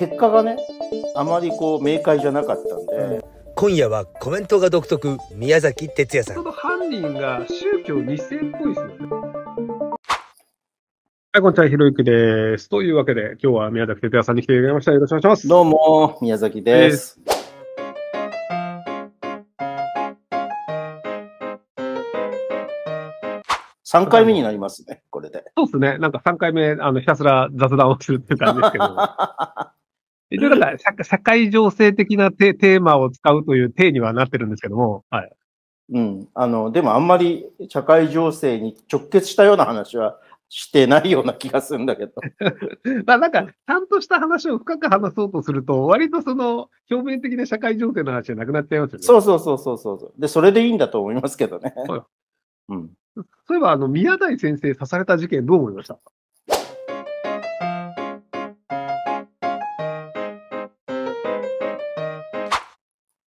結果がねあまりこう明快じゃなかったんで、うん、今夜はコメントが独特宮崎哲也さんその犯人が宗教二世っぽいですよねはい、こんにちは、ひろゆきです。というわけで、今日は宮崎哲也さんに来ていただきました。よろしくお願いします。どうも、宮崎です。えー3回目になりますね、これで。そうですね。なんか3回目、あの、ひたすら雑談をするっていう感じですけど。一応だか社、社会情勢的なテーマを使うという体にはなってるんですけども、はい。うん。あの、でもあんまり社会情勢に直結したような話はしてないような気がするんだけど。まあなんか、ちゃんとした話を深く話そうとすると、割とその、表面的な社会情勢の話じゃなくなっちゃいますよね。そうそうそうそうそう。で、それでいいんだと思いますけどね。はい、うん。そういえば、あの、宮台先生刺された事件どう思いました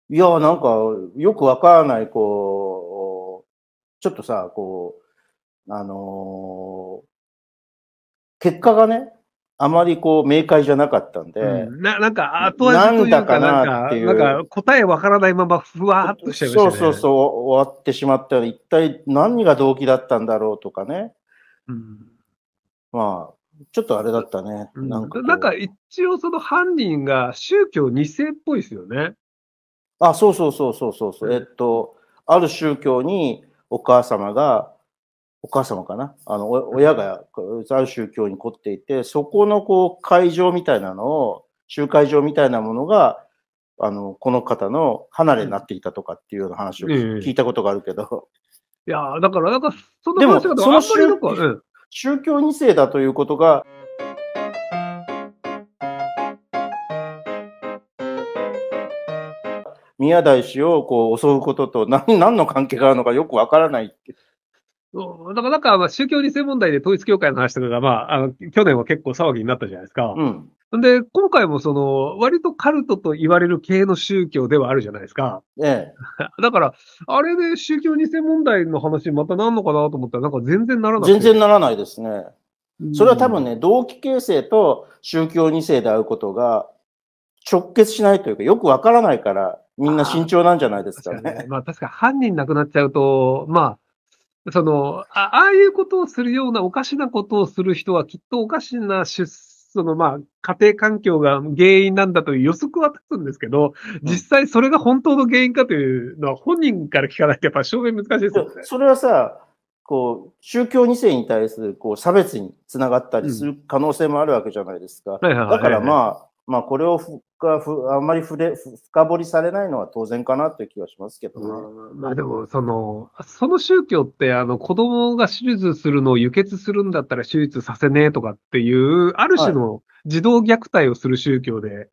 いや、なんか、よくわからない、こう、ちょっとさ、こう、あのー、結果がね、あまりこう、明快じゃなかったんで。うん、ななんか、後味といか、ななんか答えわからないまま、ふわっとしちゃいましたね。そうそうそう、終わってしまったら、一体何が動機だったんだろうとかね。うん、まあ、ちょっとあれだったね。なんか、なんか一応その犯人が宗教2世っぽいですよね。あ、そうそうそうそうそうそう。えっと、ある宗教にお母様が、お母様かなあの、親がある宗教に凝っていて、そこのこう会場みたいなのを、集会場みたいなものが、あの、この方の離れになっていたとかっていうような話を聞いたことがあるけど。いやだから、なんか、そんな話がでも、その宗教、うん、宗教2世だということが、宮台氏をこう襲うことと何何の関係があるのかよくわからないだからなんか、宗教2世問題で統一教会の話とかが、まあ、あの、去年は結構騒ぎになったじゃないですか。うん。で、今回もその、割とカルトと言われる系の宗教ではあるじゃないですか。ええ。だから、あれで宗教2世問題の話またなんのかなと思ったら、なんか全然ならない。全然ならないですね。それは多分ね、同期形成と宗教2世であることが直結しないというか、よくわからないから、みんな慎重なんじゃないですかね。あかねまあ確か犯人亡くなっちゃうと、まあ、そのあ、ああいうことをするようなおかしなことをする人はきっとおかしな出そのまあ、家庭環境が原因なんだという予測は立つんですけど、実際それが本当の原因かというのは本人から聞かないとやっぱ証明難しいですよね。それはさ、こう、宗教2世に対するこう差別につながったりする可能性もあるわけじゃないですか。だからまあ、まあ、これをふかふあんまりれ深掘りされないのは当然かなという気はしますけどね。まあ、でもその、その宗教ってあの子供が手術するのを輸血するんだったら手術させねえとかっていう、ある種の児童虐待をする宗教で、はい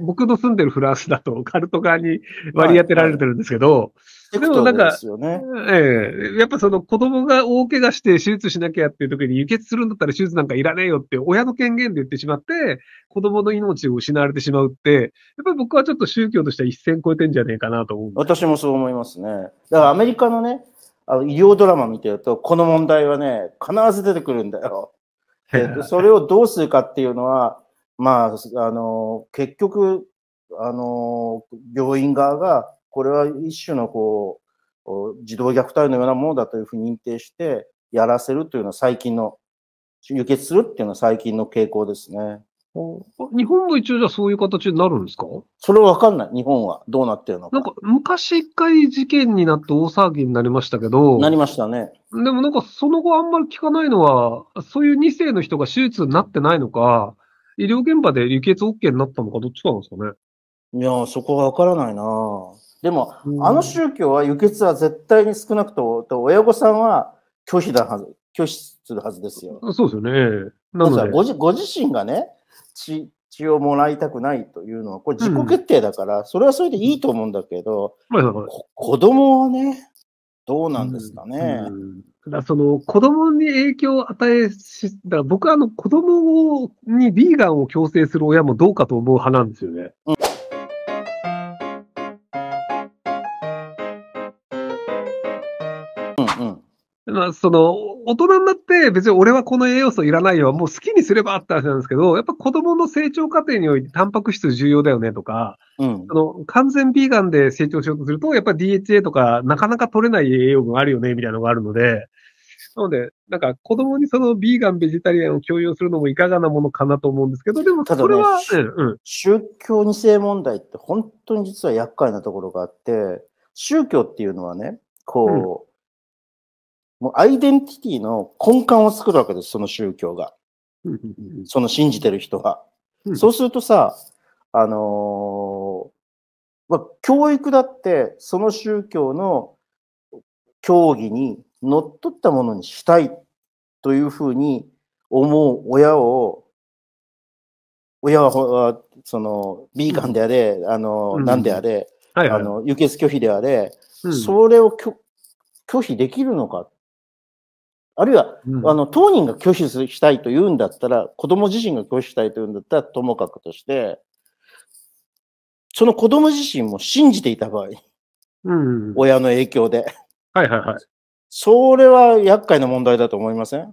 僕の住んでるフランスだと カルト側に割り当てられてるんですけど、はいはい、でもなんか、ね、ええ、やっぱその子供が大怪我して手術しなきゃっていう時に輸血するんだったら手術なんかいらねえよって親の権限で言ってしまって、子供の命を失われてしまうって、やっぱり僕はちょっと宗教としては一線超えてんじゃねえかなと思う。私もそう思いますね。だからアメリカのね、あの医療ドラマ見てると、この問題はね、必ず出てくるんだよ。それをどうするかっていうのは、まあ、あの、結局、あの、病院側が、これは一種のこう、児童虐待のようなものだというふうに認定して、やらせるというのは最近の、輸血するっていうのは最近の傾向ですね。日本も一応じゃあそういう形になるんですかそれはわかんない。日本はどうなってるのか。なんか昔一回事件になって大騒ぎになりましたけど。なりましたね。でもなんかその後あんまり聞かないのは、そういう2世の人が手術になってないのか、医療現場で輸血 OK になったのかどっちかなんですかね。いやそこはわからないなでも、うん、あの宗教は輸血は絶対に少なくと、と親御さんは拒否だはず、拒否するはずですよ。そうですよね。なのでご自。ご自身がね、血、血をもらいたくないというのは、これ自己決定だから、うん、それはそれでいいと思うんだけど、うん、子供はね、どうなんですかね。うんだからその子供に影響を与えし、だから僕はあの子供にヴィーガンを強制する親もどうかと思う派なんですよね。うんうんうん、まあその大人になって別に俺はこの栄養素いらないよ、もう好きにすればって話なんですけど、やっぱ子供の成長過程においてタンパク質重要だよねとか、うん、あの完全ビーガンで成長しようとすると、やっぱ DHA とかなかなか取れない栄養分あるよね、みたいなのがあるので、なので、なんか子供にそのビーガン、ベジタリアンを強要するのもいかがなものかなと思うんですけど、でもそれは、ね、うん、宗教2世問題って本当に実は厄介なところがあって、宗教っていうのはね、こう、うんもうアイデンティティの根幹を作るわけです、その宗教が。その信じてる人が。そうするとさ、あのー、ま教育だってその宗教の教義にのっとったものにしたいというふうに思う親を、親は、その、ビーガンであれ、あの、うん、何であれ、はいはい、あの、輸血拒否であれ、うん、それを拒否できるのかっあるいは、うん、あの当人が拒否したいと言うんだったら、子供自身が拒否したいと言うんだったら、ともかくとして、その子供自身も信じていた場合、うん、親の影響で。はいはいはい。それは厄介な問題だと思いません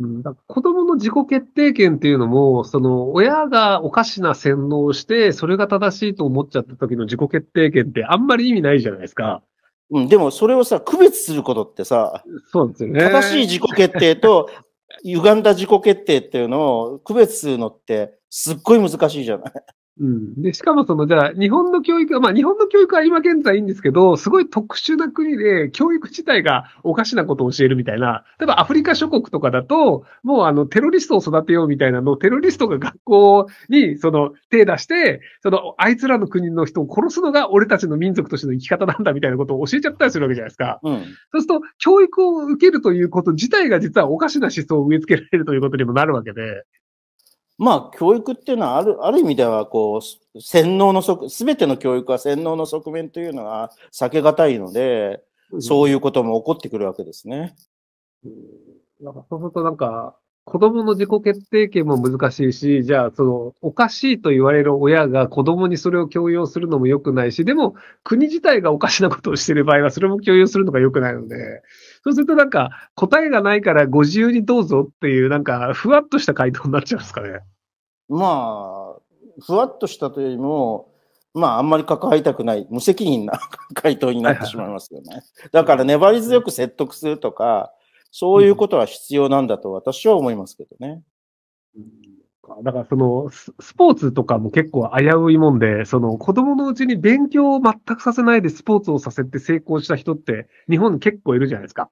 うん、子供の自己決定権っていうのも、その親がおかしな洗脳をして、それが正しいと思っちゃった時の自己決定権ってあんまり意味ないじゃないですか。うん、でもそれをさ、区別することってさ、そうですね、正しい自己決定と 歪んだ自己決定っていうのを区別するのってすっごい難しいじゃないうん。で、しかもその、じゃあ、日本の教育は、まあ、日本の教育は今現在いいんですけど、すごい特殊な国で、教育自体がおかしなことを教えるみたいな、例えばアフリカ諸国とかだと、もうあの、テロリストを育てようみたいなのを、テロリストが学校に、その、手出して、その、あいつらの国の人を殺すのが俺たちの民族としての生き方なんだみたいなことを教えちゃったりするわけじゃないですか。うん。そうすると、教育を受けるということ自体が実はおかしな思想を植え付けられるということにもなるわけで。まあ、教育っていうのはある、ある意味では、こう、洗脳の側、すべての教育は洗脳の側面というのは避けがたいので、そういうことも起こってくるわけですね。うん、なんかそうするとなんか、子供の自己決定権も難しいし、じゃあ、その、おかしいと言われる親が子供にそれを強要するのも良くないし、でも、国自体がおかしなことをしている場合は、それも強要するのが良くないので、そうするとなんか、答えがないからご自由にどうぞっていう、なんか、ふわっとした回答になっちゃうんですかね。まあ、ふわっとしたというよりも、まあ、あんまり関わりたくない、無責任な 回答になってしまいますよね。だから、粘り強く説得するとか、そういうことは必要なんだと私は思いますけどね。だからそのスポーツとかも結構危ういもんで、その子供のうちに勉強を全くさせないでスポーツをさせて成功した人って日本に結構いるじゃないですか。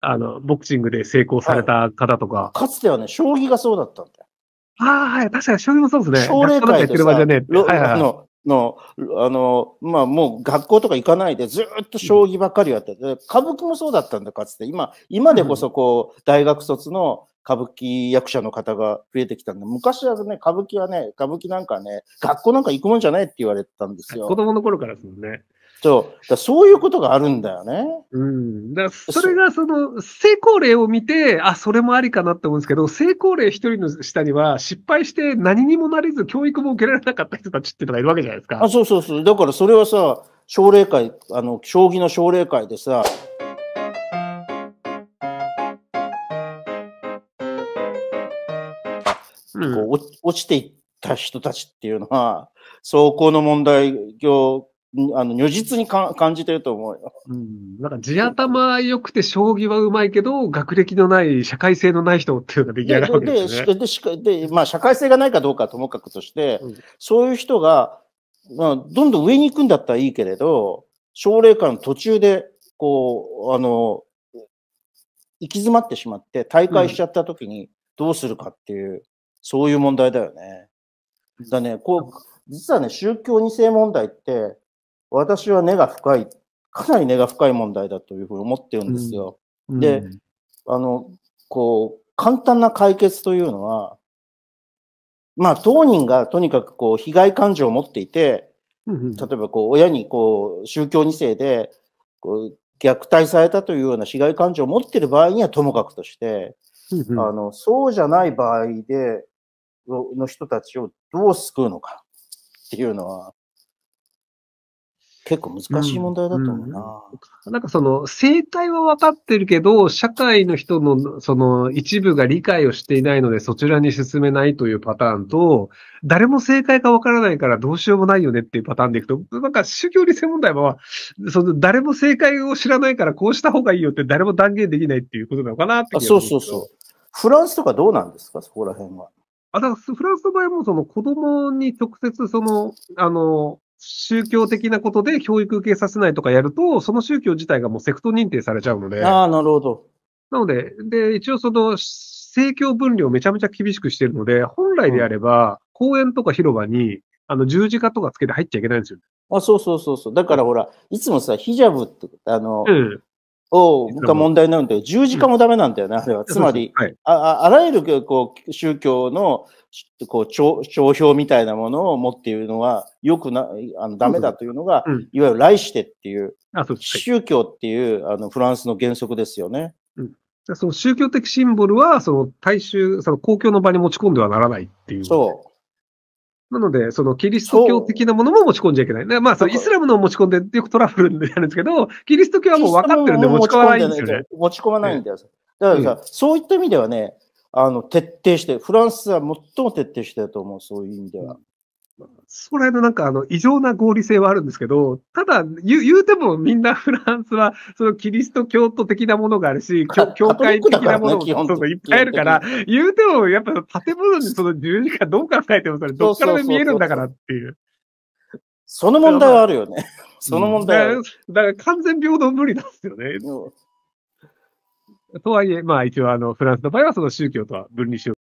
あの、ボクシングで成功された方とか。はい、かつてはね、将棋がそうだったんだよ。ああ、はい。確かに将棋もそうですね。奨励会でさ、ってじゃねえはいはい、はい、あの、の、あの、まあもう学校とか行かないでずっと将棋ばっかりやってて、歌舞伎もそうだったんだかつて、今、今でこそこう、大学卒の歌舞伎役者の方が増えてきたんで、昔はね、歌舞伎はね、歌舞伎なんかね、学校なんか行くもんじゃないって言われてたんですよ。子供の頃からですもんね。そう。だそういうことがあるんだよね。うん。だそれがその成功例を見て、あ、それもありかなって思うんですけど、成功例一人の下には失敗して何にもなれず教育も受けられなかった人たちっていうのがいるわけじゃないですか。あ、そうそうそう。だからそれはさ、奨励会、あの、将棋の奨励会でさ、うん、こう落ちていった人たちっていうのは、走行の問題をあの如実にか感じてると思うよ。うん。なんか地頭良くて将棋はうまいけど、学歴のない、社会性のない人っていうのが出来上がるわけですね。で、でででまあ、社会性がないかどうかはともかくとして、うん、そういう人が、まあ、どんどん上に行くんだったらいいけれど、奨励会の途中で、こう、あの、行き詰まってしまって、大会しちゃった時にどうするかっていう、うん、そういう問題だよね。だね、こう、実はね、宗教2世問題って、私は根が深い、かなり根が深い問題だというふうに思ってるんですよ。うん、で、あの、こう、簡単な解決というのは、まあ、当人がとにかくこう、被害感情を持っていて、例えばこう、親にこう、宗教2世で、こう、虐待されたというような被害感情を持っている場合にはともかくとして、あの、そうじゃない場合で、の人たちをどう救うのかっていうのは、結構難しい問題だと思うな。うん、なんかその、生態は分かってるけど、社会の人の、その、一部が理解をしていないので、そちらに進めないというパターンと、誰も正解が分からないからどうしようもないよねっていうパターンでいくと、なんか宗教理性問題は、その、誰も正解を知らないからこうした方がいいよって誰も断言できないっていうことなのかなってそうそうそう。フランスとかどうなんですか、そこら辺は。あだからフランスの場合も、その子供に直接、その、あの、宗教的なことで教育受けさせないとかやると、その宗教自体がもうセクト認定されちゃうので。ああ、なるほど。なので、で、一応その、政教分離をめちゃめちゃ厳しくしてるので、本来であれば、公園とか広場に、あの、十字架とかつけて入っちゃいけないんですよ。あ、そうそうそうそう。だからほら、いつもさ、ヒジャブって、あの、うん、をは問題になるんだけど、十字架もダメなんだよね、あれは。つまり、はい、ああらゆるこう宗教のこう帳票みたいなものを持っているのは、よくな、あのダメだというのが、うん、いわゆる来してっていう、宗教っていうあのフランスの原則ですよね。うん、その宗教的シンボルは、その大衆、その公共の場に持ち込んではならないっていう。そう。なので、そのキリスト教的なものも持ち込んじゃいけない。ね、まあ、そのイスラムの持ち込んでよくトラブルになるんですけど、キリスト教はもう分かってるんで持ち込まないんですよね。持ち込まないんだよ。だからさ、うん、そういった意味ではね、あの、徹底して、フランスは最も徹底してると思う、そういう意味では。そこら辺のなんかあの異常な合理性はあるんですけど、ただ言う言うてもみんなフランスはそのキリスト教徒的なものがあるし、教教会的なものもそういっぱいあるから、言うてもやっぱ建物にその十字架どう考えてもそれどっからで見えるんだからっていう。その問題はあるよね。その問題、うん、だから完全平等無理なんですよね。とはいえ、まあ一応あのフランスの場合はその宗教とは分離しよう